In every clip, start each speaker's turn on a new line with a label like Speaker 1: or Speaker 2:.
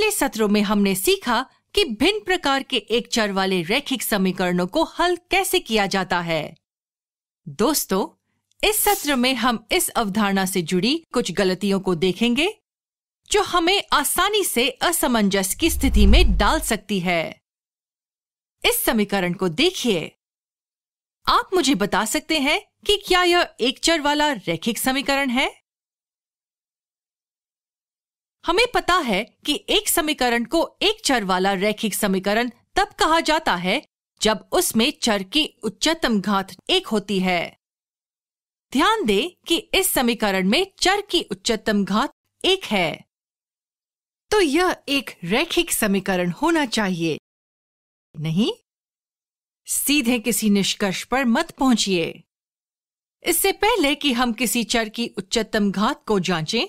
Speaker 1: पिछले सत्रों में हमने सीखा कि भिन्न प्रकार के एक चर वाले रैखिक समीकरणों को हल कैसे किया जाता है दोस्तों इस सत्र में हम इस अवधारणा से जुड़ी कुछ गलतियों को देखेंगे जो हमें आसानी से असमंजस की स्थिति में डाल सकती है इस समीकरण को देखिए आप मुझे बता सकते हैं कि क्या यह एक चर वाला रैखिक समीकरण है हमें पता है कि एक समीकरण को एक चर वाला रैखिक समीकरण तब कहा जाता है जब उसमें चर की उच्चतम घात एक होती है ध्यान दें कि इस समीकरण में चर की उच्चतम घात एक है तो यह एक रैखिक समीकरण होना चाहिए नहीं सीधे किसी निष्कर्ष पर मत पहुंचिए इससे पहले कि हम किसी चर की उच्चतम घात को जांचें,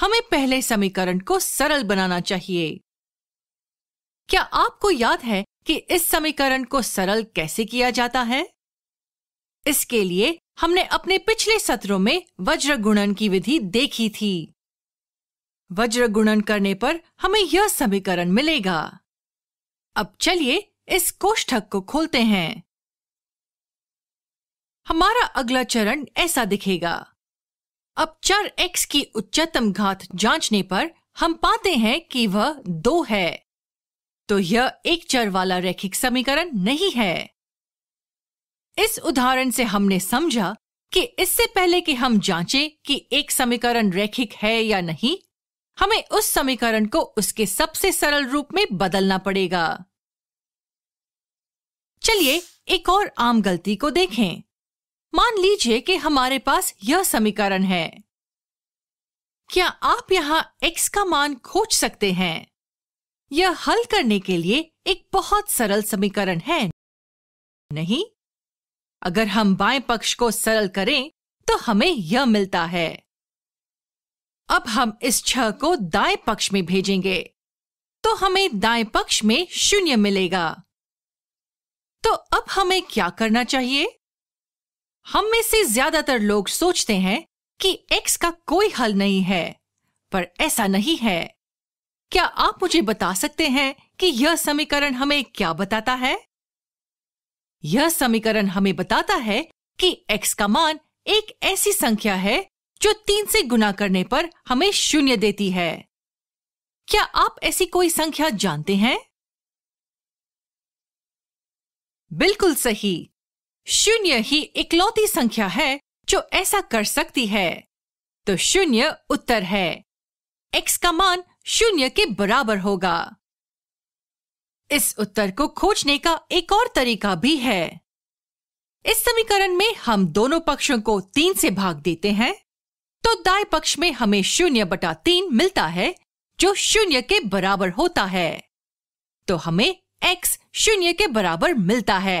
Speaker 1: हमें पहले समीकरण को सरल बनाना चाहिए क्या आपको याद है कि इस समीकरण को सरल कैसे किया जाता है इसके लिए हमने अपने पिछले सत्रों में वज्र गुणन की विधि देखी थी वज्र गुणन करने पर हमें यह समीकरण मिलेगा अब चलिए इस कोष्ठक को खोलते हैं हमारा अगला चरण ऐसा दिखेगा अब चर एक्स की उच्चतम घात जांचने पर हम पाते हैं कि वह दो है तो यह एक चर वाला रैखिक समीकरण नहीं है इस उदाहरण से हमने समझा कि इससे पहले कि हम जांचें कि एक समीकरण रैखिक है या नहीं हमें उस समीकरण को उसके सबसे सरल रूप में बदलना पड़ेगा चलिए एक और आम गलती को देखें मान लीजिए कि हमारे पास यह समीकरण है क्या आप यहाँ x का मान खोज सकते हैं यह हल करने के लिए एक बहुत सरल समीकरण है नहीं अगर हम बाएं पक्ष को सरल करें तो हमें यह मिलता है अब हम इस छह को दाएं पक्ष में भेजेंगे तो हमें दाएं पक्ष में शून्य मिलेगा तो अब हमें क्या करना चाहिए हम में से ज्यादातर लोग सोचते हैं कि एक्स का कोई हल नहीं है पर ऐसा नहीं है क्या आप मुझे बता सकते हैं कि यह समीकरण हमें क्या बताता है यह समीकरण हमें बताता है कि x का मान एक ऐसी संख्या है जो तीन से गुना करने पर हमें शून्य देती है क्या आप ऐसी कोई संख्या जानते हैं बिल्कुल सही शून्य ही इकलौती संख्या है जो ऐसा कर सकती है तो शून्य उत्तर है x का मान शून्य के बराबर होगा इस उत्तर को खोजने का एक और तरीका भी है इस समीकरण में हम दोनों पक्षों को तीन से भाग देते हैं तो दाएं पक्ष में हमें शून्य बटा तीन मिलता है जो शून्य के बराबर होता है तो हमें x शून्य के बराबर मिलता है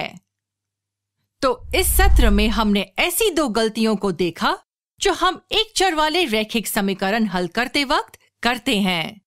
Speaker 1: तो इस सत्र में हमने ऐसी दो गलतियों को देखा जो हम एक चर वाले रैखिक समीकरण हल करते वक्त करते हैं